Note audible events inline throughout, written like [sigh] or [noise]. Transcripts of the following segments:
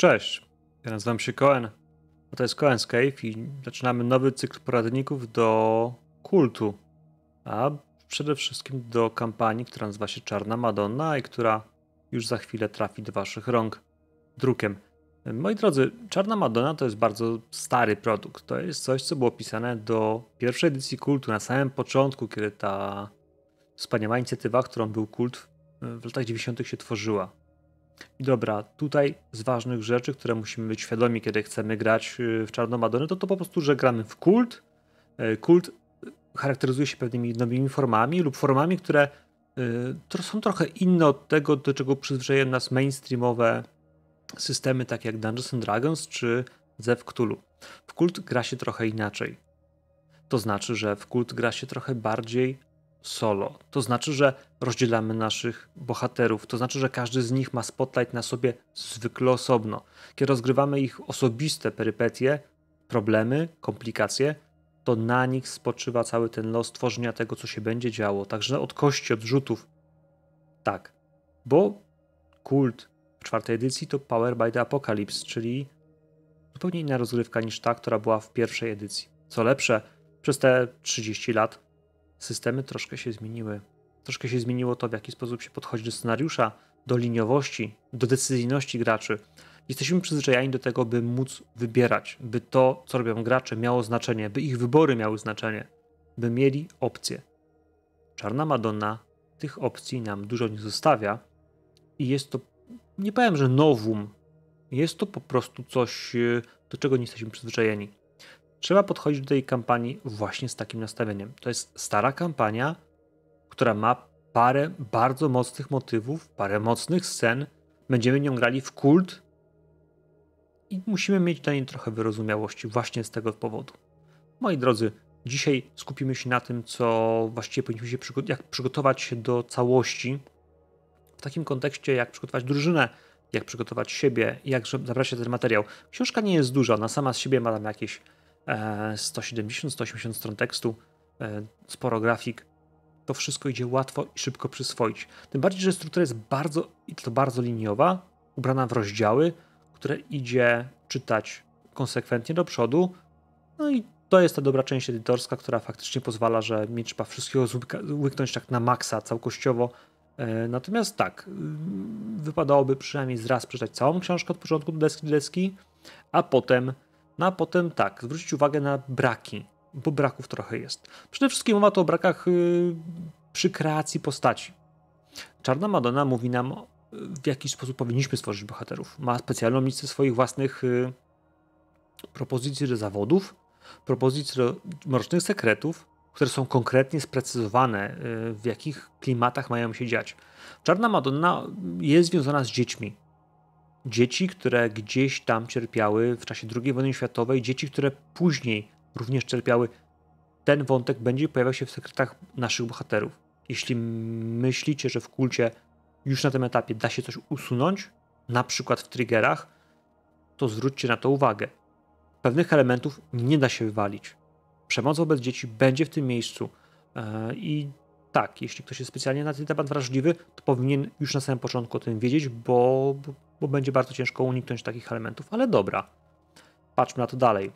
Cześć, ja nazywam się Cohen, a to jest Cohen's Cave i zaczynamy nowy cykl poradników do kultu, a przede wszystkim do kampanii, która nazywa się Czarna Madonna i która już za chwilę trafi do waszych rąk drukiem. Moi drodzy, Czarna Madonna to jest bardzo stary produkt. To jest coś, co było pisane do pierwszej edycji kultu na samym początku, kiedy ta wspaniała inicjatywa, którą był kult w latach 90. się tworzyła. Dobra, tutaj z ważnych rzeczy, które musimy być świadomi, kiedy chcemy grać y, w Czarną Madonę, to to po prostu, że gramy w kult. E, kult y, charakteryzuje się pewnymi nowymi formami lub formami, które y, są trochę inne od tego, do czego przyzwyczajają nas mainstreamowe systemy, takie jak Dungeons and Dragons czy Zew Cthulhu. W kult gra się trochę inaczej. To znaczy, że w kult gra się trochę bardziej solo. To znaczy, że rozdzielamy naszych bohaterów, to znaczy, że każdy z nich ma spotlight na sobie zwykle osobno. Kiedy rozgrywamy ich osobiste perypetie, problemy, komplikacje, to na nich spoczywa cały ten los tworzenia tego, co się będzie działo. Także od kości, od rzutów. Tak, bo kult w czwartej edycji to Power by the Apocalypse, czyli zupełnie inna rozgrywka niż ta, która była w pierwszej edycji. Co lepsze, przez te 30 lat systemy troszkę się zmieniły. Troszkę się zmieniło to, w jaki sposób się podchodzi do scenariusza, do liniowości, do decyzyjności graczy. Jesteśmy przyzwyczajeni do tego, by móc wybierać, by to, co robią gracze, miało znaczenie, by ich wybory miały znaczenie, by mieli opcje. Czarna Madonna tych opcji nam dużo nie zostawia i jest to, nie powiem, że nowum, jest to po prostu coś, y, do czego nie jesteśmy przyzwyczajeni trzeba podchodzić do tej kampanii właśnie z takim nastawieniem. To jest stara kampania, która ma parę bardzo mocnych motywów, parę mocnych scen. Będziemy nią grali w kult i musimy mieć dla niej trochę wyrozumiałości właśnie z tego powodu. Moi drodzy, dzisiaj skupimy się na tym, co właściwie powinniśmy się przygo jak przygotować się do całości w takim kontekście, jak przygotować drużynę, jak przygotować siebie, jak zabrać się ten materiał. Książka nie jest duża, ona sama z siebie ma tam jakieś 170-180 e, stron tekstu, e, sporo grafik. To wszystko idzie łatwo i szybko przyswoić. Tym bardziej, że struktura jest bardzo, i to bardzo liniowa, ubrana w rozdziały, które idzie czytać konsekwentnie do przodu. No i to jest ta dobra część edytorska, która faktycznie pozwala, że nie trzeba wszystkiego łyknąć tak na maksa całościowo. E, natomiast tak, wypadałoby przynajmniej raz przeczytać całą książkę od początku do deski do deski, a potem no a potem tak, zwrócić uwagę na braki, bo braków trochę jest. Przede wszystkim mowa tu o brakach yy, przy kreacji postaci. Czarna Madonna mówi nam, y, w jaki sposób powinniśmy stworzyć bohaterów. Ma specjalną listę swoich własnych yy, propozycji do zawodów, propozycji do mrocznych sekretów, które są konkretnie sprecyzowane, y, w jakich klimatach mają się dziać. Czarna Madonna jest związana z dziećmi dzieci, które gdzieś tam cierpiały w czasie II wojny światowej, dzieci, które później również cierpiały. Ten wątek będzie pojawiał się w sekretach naszych bohaterów. Jeśli myślicie, że w kulcie już na tym etapie da się coś usunąć, na przykład w triggerach, to zwróćcie na to uwagę. Pewnych elementów nie da się wywalić. Przemoc wobec dzieci będzie w tym miejscu e, i tak, jeśli ktoś jest specjalnie na ten temat wrażliwy, to powinien już na samym początku o tym wiedzieć, bo bo będzie bardzo ciężko uniknąć takich elementów, ale dobra. Patrzmy na to dalej.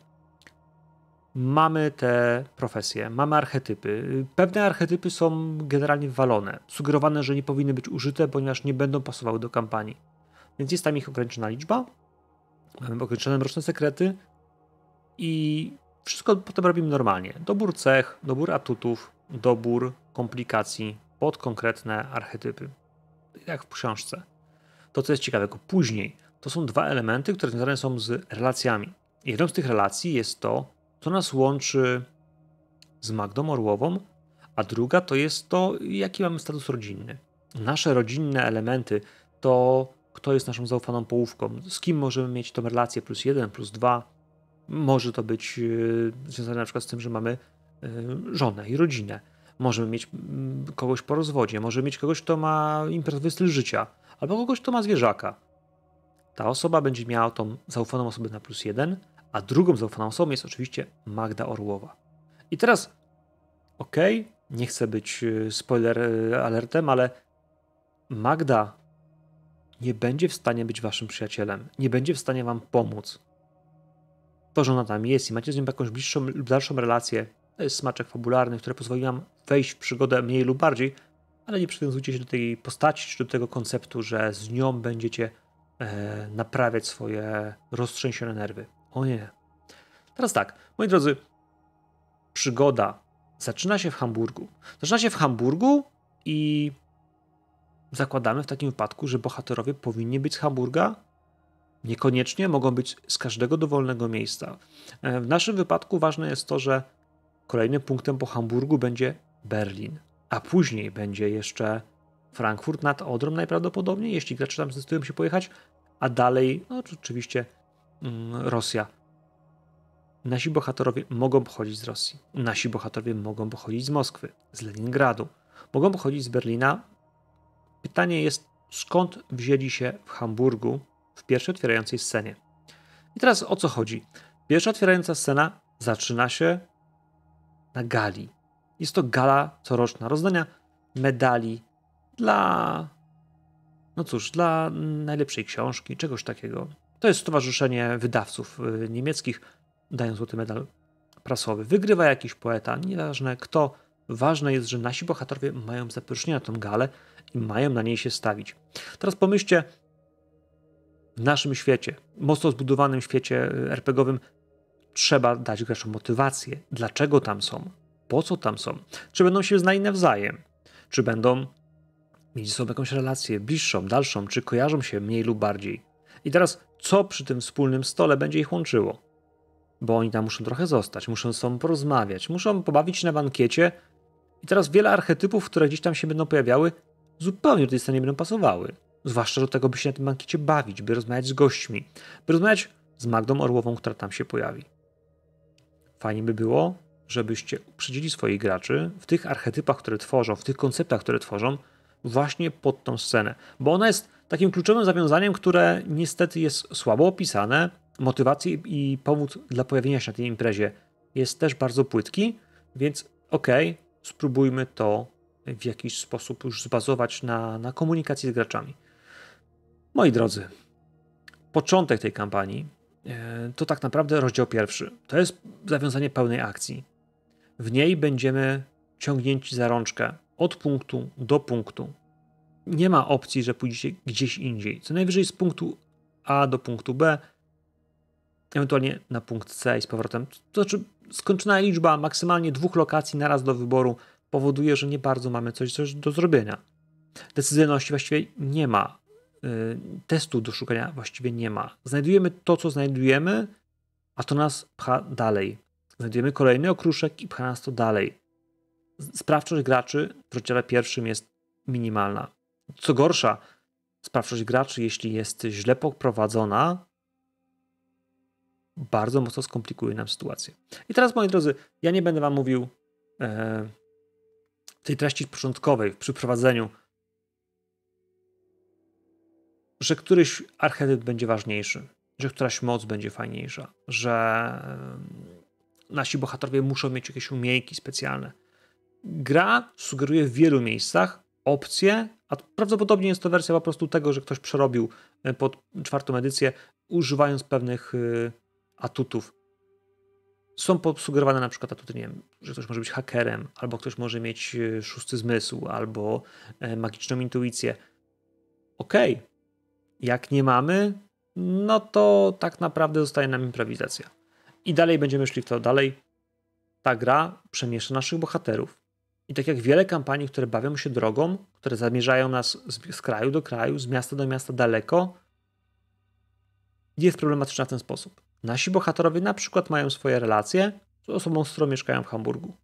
Mamy te profesje, mamy archetypy. Pewne archetypy są generalnie walone. Sugerowane, że nie powinny być użyte, ponieważ nie będą pasowały do kampanii. Więc jest tam ich ograniczona liczba. Mamy ograniczone mroczne sekrety i wszystko potem robimy normalnie. Dobór cech, dobór atutów, dobór komplikacji pod konkretne archetypy. Tak jak w książce. To, co jest ciekawego później, to są dwa elementy, które związane są z relacjami. Jedną z tych relacji jest to, co nas łączy z Magdą Orłową, a druga to jest to, jaki mamy status rodzinny. Nasze rodzinne elementy to kto jest naszą zaufaną połówką, z kim możemy mieć tą relację plus jeden, plus dwa. Może to być y, związane na przykład z tym, że mamy y, żonę i rodzinę. Możemy mieć mm, kogoś po rozwodzie, możemy mieć kogoś, kto ma imprezowy styl życia, albo kogoś, kto ma zwierzaka. Ta osoba będzie miała tą zaufaną osobę na plus jeden, a drugą zaufaną osobą jest oczywiście Magda Orłowa. I teraz, okej, okay, nie chcę być y, spoiler y, alertem, ale Magda nie będzie w stanie być waszym przyjacielem, nie będzie w stanie wam pomóc. To, że ona tam jest i macie z nią jakąś bliższą lub dalszą relację, to jest smaczek fabularny, który pozwoli nam wejść w przygodę mniej lub bardziej, ale nie przywiązujcie się do tej postaci czy do tego konceptu, że z nią będziecie e, naprawiać swoje roztrzęsione nerwy. O nie. Teraz tak, moi drodzy, przygoda zaczyna się w Hamburgu. Zaczyna się w Hamburgu i zakładamy w takim wypadku, że bohaterowie powinni być z Hamburga. Niekoniecznie mogą być z każdego dowolnego miejsca. E, w naszym wypadku ważne jest to, że kolejnym punktem po Hamburgu będzie Berlin a później będzie jeszcze Frankfurt nad Odrą najprawdopodobniej, jeśli gracze tam zdecydują się pojechać, a dalej, no oczywiście mm, Rosja. Nasi bohaterowie mogą pochodzić z Rosji, nasi bohaterowie mogą pochodzić z Moskwy, z Leningradu, mogą pochodzić z Berlina. Pytanie jest, skąd wzięli się w Hamburgu w pierwszej otwierającej scenie. I teraz o co chodzi? Pierwsza otwierająca scena zaczyna się na gali. Jest to gala coroczna rozdania medali dla. No cóż, dla najlepszej książki, czegoś takiego. To jest Stowarzyszenie Wydawców y, Niemieckich, dają złoty medal prasowy. Wygrywa jakiś poeta, nieważne kto. Ważne jest, że nasi bohaterowie mają zaproszenie na tą galę i mają na niej się stawić. Teraz pomyślcie, w naszym świecie, mocno zbudowanym świecie y, RPGowym, trzeba dać graczom motywację, dlaczego tam są po co tam są, czy będą się znali nawzajem, czy będą mieć ze sobą jakąś relację bliższą, dalszą, czy kojarzą się mniej lub bardziej. I teraz, co przy tym wspólnym stole będzie ich łączyło? Bo oni tam muszą trochę zostać, muszą ze sobą porozmawiać, muszą pobawić się na bankiecie. I teraz wiele archetypów, które gdzieś tam się będą pojawiały, zupełnie do tej sceny nie będą pasowały. Zwłaszcza do tego, by się na tym bankiecie bawić, by rozmawiać z gośćmi, by rozmawiać z Magdą Orłową, która tam się pojawi. Fajnie by było, żebyście uprzedzili swoich graczy w tych archetypach, które tworzą, w tych konceptach, które tworzą, właśnie pod tą scenę. Bo ona jest takim kluczowym zawiązaniem, które niestety jest słabo opisane. motywacji i powód dla pojawienia się na tej imprezie jest też bardzo płytki, więc okej, okay, spróbujmy to w jakiś sposób już zbazować na, na komunikacji z graczami. Moi drodzy, początek tej kampanii e, to tak naprawdę rozdział pierwszy. To jest zawiązanie pełnej akcji. W niej będziemy ciągnięci za rączkę od punktu do punktu. Nie ma opcji, że pójdziecie gdzieś indziej. Co najwyżej z punktu A do punktu B, ewentualnie na punkt C i z powrotem. To znaczy, skończona liczba maksymalnie dwóch lokacji naraz do wyboru powoduje, że nie bardzo mamy coś, coś do zrobienia. Decyzyjności właściwie nie ma. Y, testu do szukania właściwie nie ma. Znajdujemy to, co znajdujemy, a to nas pcha dalej. Znajdujemy kolejny okruszek i pcha nas to dalej. Sprawczość graczy w rozdziale pierwszym jest minimalna. Co gorsza, sprawczość graczy, jeśli jest źle poprowadzona, bardzo mocno skomplikuje nam sytuację. I teraz, moi drodzy, ja nie będę Wam mówił e, tej treści początkowej przy prowadzeniu, że któryś archetyp będzie ważniejszy, że któraś moc będzie fajniejsza, że nasi bohaterowie muszą mieć jakieś umiejętności specjalne. Gra sugeruje w wielu miejscach opcje, a prawdopodobnie jest to wersja po prostu tego, że ktoś przerobił e, pod czwartą edycję, używając pewnych e, atutów. Są sugerowane na przykład atuty, nie wiem, że ktoś może być hakerem, albo ktoś może mieć e, szósty zmysł, albo magiczną intuicję. Okej, okay. jak nie mamy, no to tak naprawdę zostaje nam improwizacja. I dalej będziemy szli w to dalej. Ta gra przemieszcza naszych bohaterów. I tak jak wiele kampanii, które bawią się drogą, które zamierzają nas z, z kraju do kraju, z miasta do miasta daleko, jest problematyczna w ten sposób. Nasi bohaterowie na przykład mają swoje relacje z osobą, z którą mieszkają w Hamburgu.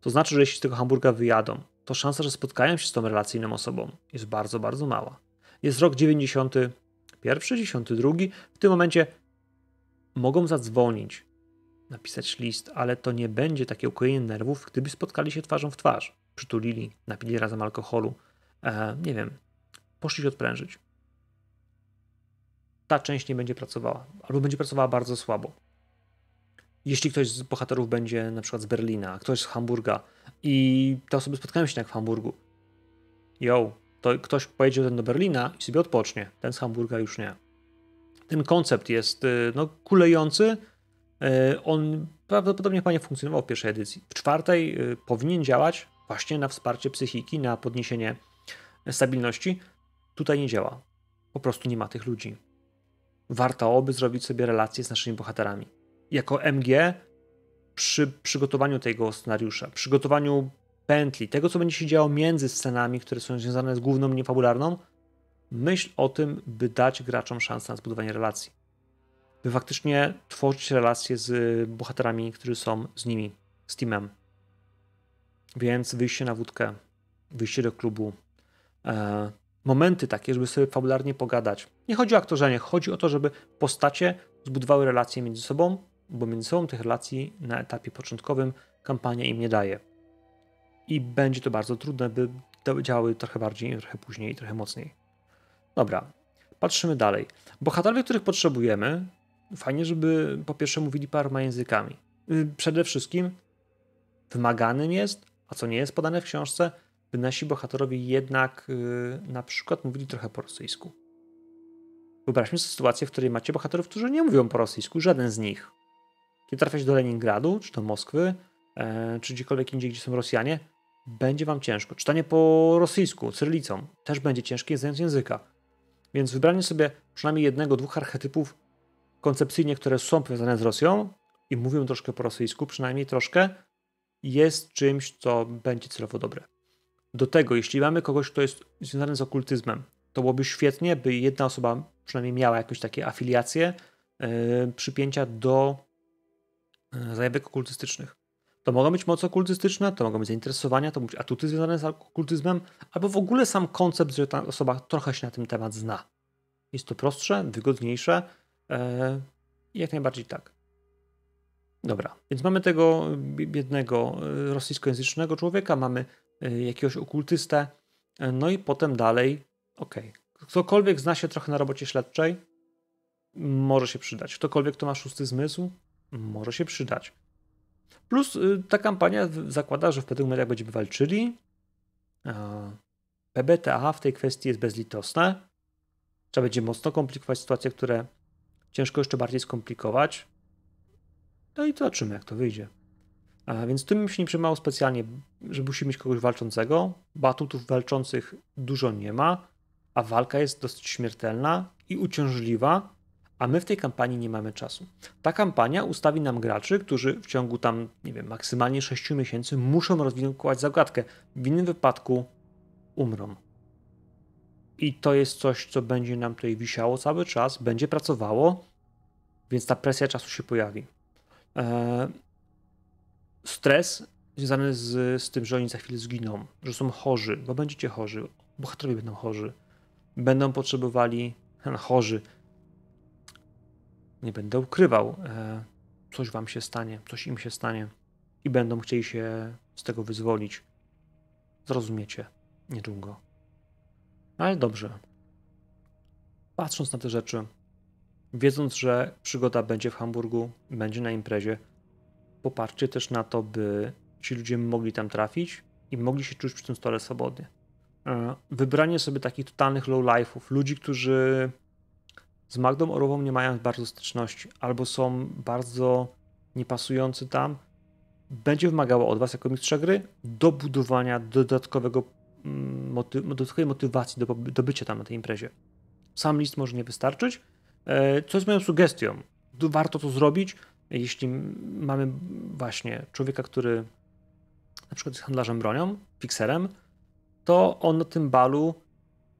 To znaczy, że jeśli z tego Hamburga wyjadą, to szansa, że spotkają się z tą relacyjną osobą jest bardzo, bardzo mała. Jest rok 91, 92. W tym momencie Mogą zadzwonić, napisać list, ale to nie będzie takie ukojenie nerwów, gdyby spotkali się twarzą w twarz, przytulili, napili razem alkoholu, e, nie wiem, poszli się odprężyć. Ta część nie będzie pracowała, albo będzie pracowała bardzo słabo. Jeśli ktoś z bohaterów będzie na przykład z Berlina, ktoś z Hamburga i te osoby spotkają się tak w Hamburgu. Jo, to ktoś pojedzie ten do Berlina i sobie odpocznie, ten z Hamburga już nie ten koncept jest y, no, kulejący. Y, on prawdopodobnie panie funkcjonował w pierwszej edycji. W czwartej y, powinien działać właśnie na wsparcie psychiki, na podniesienie stabilności. Tutaj nie działa. Po prostu nie ma tych ludzi. Warto oby zrobić sobie relacje z naszymi bohaterami. Jako MG przy przygotowaniu tego scenariusza, przygotowaniu pętli, tego co będzie się działo między scenami, które są związane z główną niefabularną. fabularną, myśl o tym, by dać graczom szansę na zbudowanie relacji. By faktycznie tworzyć relacje z y, bohaterami, którzy są z nimi, z teamem. Więc wyjście na wódkę, wyjście do klubu, e, momenty takie, żeby sobie fabularnie pogadać. Nie chodzi o aktorzenie, chodzi o to, żeby postacie zbudowały relacje między sobą, bo między sobą tych relacji na etapie początkowym kampania im nie daje. I będzie to bardzo trudne, by działały trochę bardziej, trochę później, trochę mocniej. Dobra, patrzymy dalej. Bohaterowie, których potrzebujemy, fajnie, żeby po pierwsze mówili paroma językami. Y, przede wszystkim wymaganym jest, a co nie jest podane w książce, by nasi bohaterowie jednak y, na przykład mówili trochę po rosyjsku. Wyobraźmy sobie sytuację, w której macie bohaterów, którzy nie mówią po rosyjsku, żaden z nich. Kiedy trafiacie do Leningradu, czy do Moskwy, e, czy gdziekolwiek indziej, gdzie są Rosjanie, będzie wam ciężko. Czytanie po rosyjsku, cyrylicą, też będzie ciężkie, znając języka więc wybranie sobie przynajmniej jednego, dwóch archetypów koncepcyjnie, które są powiązane z Rosją i mówią troszkę po rosyjsku, przynajmniej troszkę, jest czymś, co będzie celowo dobre. Do tego, jeśli mamy kogoś, kto jest związany z okultyzmem, to byłoby świetnie, by jedna osoba przynajmniej miała jakieś takie afiliacje yy, przypięcia do e, zajawek okultystycznych. To mogą być moce okultystyczne, to mogą być zainteresowania, to mogą być atuty związane z okultyzmem, albo w ogóle sam koncept, że ta osoba trochę się na ten temat zna. Jest to prostsze, wygodniejsze i e, jak najbardziej tak. Dobra, więc mamy tego biednego e, rosyjskojęzycznego człowieka, mamy e, jakiegoś okultystę, no i potem dalej, okej, okay. ktokolwiek zna się trochę na robocie śledczej, może się przydać. Ktokolwiek, kto ma szósty zmysł, może się przydać. Plus y, ta kampania zakłada, że w pewnych mediach będziemy walczyli. PBTA w tej kwestii jest bezlitosne. Trzeba będzie mocno komplikować sytuacje, które ciężko jeszcze bardziej skomplikować. No i zobaczymy, jak to wyjdzie. A więc tym się nie przejmował specjalnie, że musi mieć kogoś walczącego. Batutów walczących dużo nie ma, a walka jest dosyć śmiertelna i uciążliwa, a my w tej kampanii nie mamy czasu. Ta kampania ustawi nam graczy, którzy w ciągu tam, nie wiem, maksymalnie 6 miesięcy muszą rozwinąć zagadkę. W innym wypadku umrą. I to jest coś, co będzie nam tutaj wisiało cały czas, będzie pracowało, więc ta presja czasu się pojawi. Eee, stres związany z, z tym, że oni za chwilę zginą, że są chorzy, bo będziecie chorzy, bohaterowie będą chorzy, będą potrzebowali, [laughs] chorzy, nie będę ukrywał, e, coś wam się stanie, coś im się stanie i będą chcieli się z tego wyzwolić. Zrozumiecie niedługo. No ale dobrze. Patrząc na te rzeczy, wiedząc, że przygoda będzie w Hamburgu, będzie na imprezie, popatrzcie też na to, by ci ludzie mogli tam trafić i mogli się czuć przy tym stole swobodnie. E, wybranie sobie takich totalnych lowlifów, ludzi, którzy z Magdą Orłową nie mają bardzo styczności albo są bardzo niepasujący tam, będzie wymagało od Was jako mistrza gry dobudowania dodatkowego mm, moty dodatkowej motywacji do, do bycia tam na tej imprezie. Sam list może nie wystarczyć. E, co jest moją sugestią? Warto to zrobić, jeśli mamy właśnie człowieka, który na przykład jest handlarzem bronią, fikserem, to on na tym balu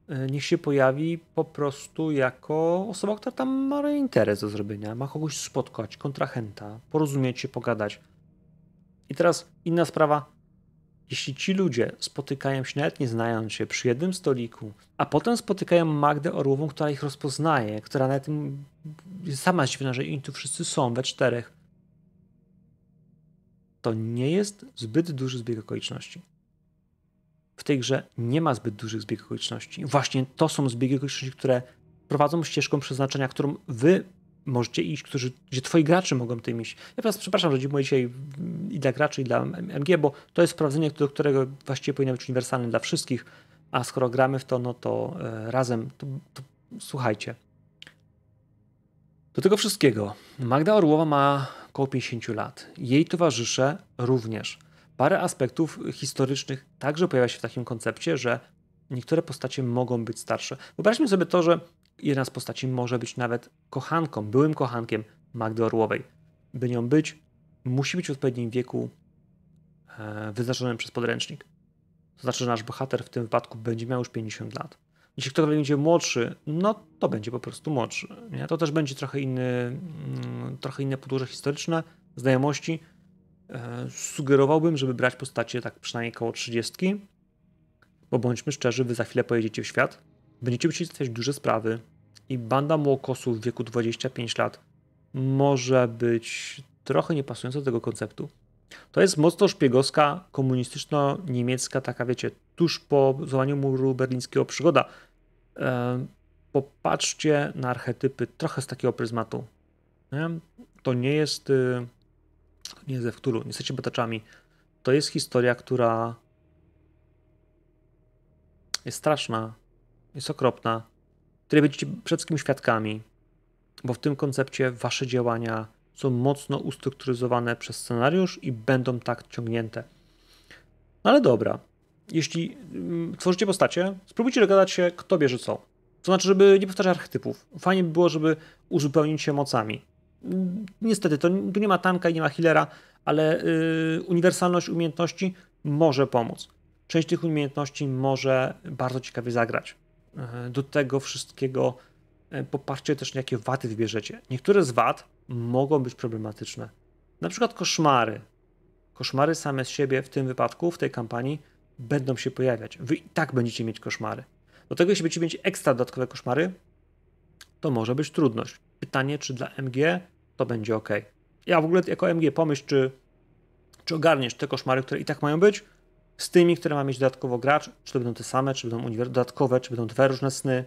E, niech się pojawi po prostu jako osoba, która tam ma interes do zrobienia, ma kogoś spotkać, kontrahenta, porozumieć się, pogadać. I teraz inna sprawa. Jeśli ci ludzie spotykają się, nawet nie znając się, przy jednym stoliku, a potem spotykają Magdę Orłową, która ich rozpoznaje, która na tym sama dziwna, że oni tu wszyscy są, we czterech, to nie jest zbyt duży zbieg okoliczności w tej grze nie ma zbyt dużych zbiegów okoliczności. Właśnie to są zbiegi okoliczności, które prowadzą ścieżką przeznaczenia, którą wy możecie iść, którzy, gdzie twoi gracze mogą tym iść. Ja teraz przepraszam, że mówię dzisiaj i dla graczy, i dla MG, bo to jest sprawdzenie, do którego właściwie powinno być uniwersalne dla wszystkich, a skoro gramy w to, no to e, razem, to, to słuchajcie. Do tego wszystkiego Magda Orłowa ma około 50 lat. Jej towarzysze również. Parę aspektów historycznych także pojawia się w takim koncepcie, że niektóre postacie mogą być starsze. Wyobraźmy sobie to, że jedna z postaci może być nawet kochanką, byłym kochankiem Magdy Orłowej. By nią być, musi być w odpowiednim wieku e, wyznaczonym przez podręcznik. To znaczy, że nasz bohater w tym wypadku będzie miał już 50 lat. Jeśli ktoś będzie młodszy, no to będzie po prostu młodszy. Nie? To też będzie trochę, inny, mm, trochę inne podłoże historyczne, znajomości, E, sugerowałbym, żeby brać postacie tak przynajmniej około 30, bo bądźmy szczerzy, wy za chwilę pojedziecie w świat, będziecie musieli stawiać duże sprawy i banda młokosów w wieku 25 lat może być trochę niepasująca do tego konceptu. To jest mocno szpiegowska, komunistyczno-niemiecka, taka wiecie, tuż po złamaniu muru berlińskiego przygoda. E, popatrzcie na archetypy trochę z takiego pryzmatu. To nie jest y, nie w Cthulhu. Nie jesteście bataczami. To jest historia, która jest straszna, jest okropna, której będziecie przed wszystkim świadkami, bo w tym koncepcie wasze działania są mocno ustrukturyzowane przez scenariusz i będą tak ciągnięte. No ale dobra, jeśli mm, tworzycie postacie, spróbujcie dogadać się, kto bierze co. To znaczy, żeby nie powtarzać archetypów. Fajnie by było, żeby uzupełnić się mocami niestety, to, tu nie ma tanka i nie ma healera, ale yy, uniwersalność umiejętności może pomóc. Część tych umiejętności może bardzo ciekawie zagrać. E, do tego wszystkiego e, popatrzcie też, jakie wady wybierzecie. Niektóre z wad mogą być problematyczne. Na przykład koszmary. Koszmary same z siebie w tym wypadku, w tej kampanii, będą się pojawiać. Wy i tak będziecie mieć koszmary. Do tego, jeśli będziecie mieć ekstra dodatkowe koszmary, to może być trudność. Pytanie, czy dla MG to będzie ok. Ja w ogóle jako MG pomyśl, czy, czy ogarniesz te koszmary, które i tak mają być, z tymi, które ma mieć dodatkowo gracz, czy to będą te same, czy będą dodatkowe, czy będą dwa różne sny.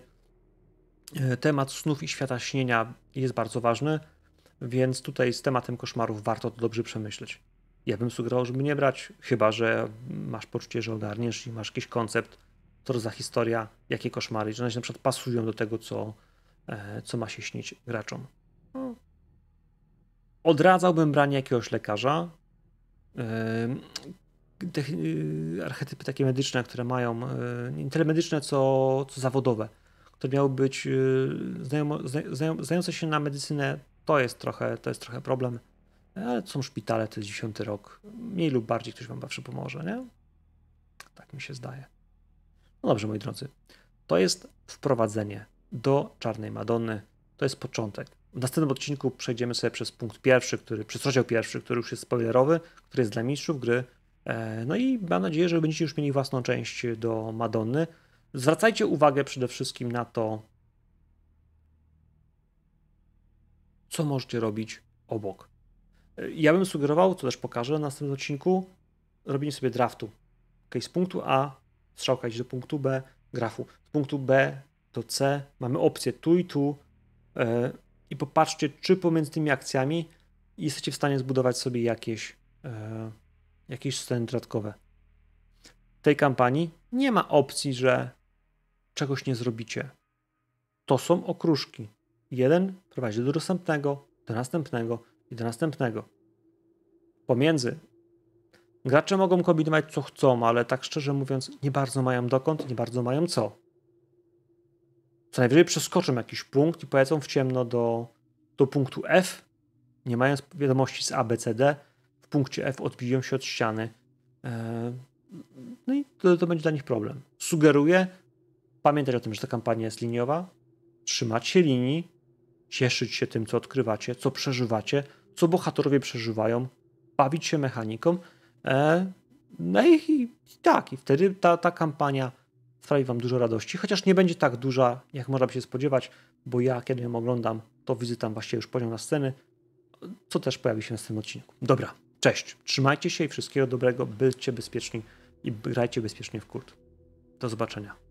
E, temat snów i świata śnienia jest bardzo ważny, więc tutaj z tematem koszmarów warto to dobrze przemyśleć. Ja bym sugerował, żeby nie brać, chyba że masz poczucie, że ogarniesz i masz jakiś koncept, co za historia, jakie koszmary, że one się na przykład pasują do tego, co, e, co ma się śnić graczom odradzałbym branie jakiegoś lekarza. archetypy takie medyczne, które mają, nie tyle medyczne, co, co zawodowe, które miały być y, znajomo, znające się na medycynę, to jest trochę, to jest trochę problem, ale są szpitale, to jest dziesiąty rok, mniej lub bardziej ktoś wam zawsze pomoże, nie? Tak mi się zdaje. No dobrze, moi drodzy, to jest wprowadzenie do Czarnej Madony, to jest początek. W następnym odcinku przejdziemy sobie przez punkt pierwszy, który, przez rozdział pierwszy, który już jest spoilerowy, który jest dla mistrzów gry. E, no i mam nadzieję, że będziecie już mieli własną część do Madonny. Zwracajcie uwagę przede wszystkim na to, co możecie robić obok. E, ja bym sugerował, to też pokażę na następnym odcinku, robienie sobie draftu. Ok, z punktu A strzałka idzie do punktu B, grafu. Z punktu B do C mamy opcję tu i tu. E, i popatrzcie, czy pomiędzy tymi akcjami jesteście w stanie zbudować sobie jakieś, e, jakieś sceny dodatkowe. W tej kampanii nie ma opcji, że czegoś nie zrobicie. To są okruszki. Jeden prowadzi do następnego, do następnego i do następnego. Pomiędzy Gracze mogą kombinować co chcą, ale tak szczerze mówiąc, nie bardzo mają dokąd, nie bardzo mają co. Co najwyżej przeskoczą jakiś punkt i pojadą w ciemno do, do punktu F, nie mając wiadomości z ABCD. W punkcie F odbiją się od ściany. E, no i to, to będzie dla nich problem. Sugeruję pamiętać o tym, że ta kampania jest liniowa, trzymać się linii, cieszyć się tym, co odkrywacie, co przeżywacie, co bohaterowie przeżywają, bawić się mechaniką. E, no i, i tak, i wtedy ta, ta kampania sprawi Wam dużo radości, chociaż nie będzie tak duża, jak można by się spodziewać, bo ja, kiedy ją oglądam, to widzę tam właściwie już poziom na sceny, co też pojawi się w tym odcinku. Dobra, cześć, trzymajcie się i wszystkiego dobrego, bylcie bezpieczni i grajcie bezpiecznie w kurt. Do zobaczenia.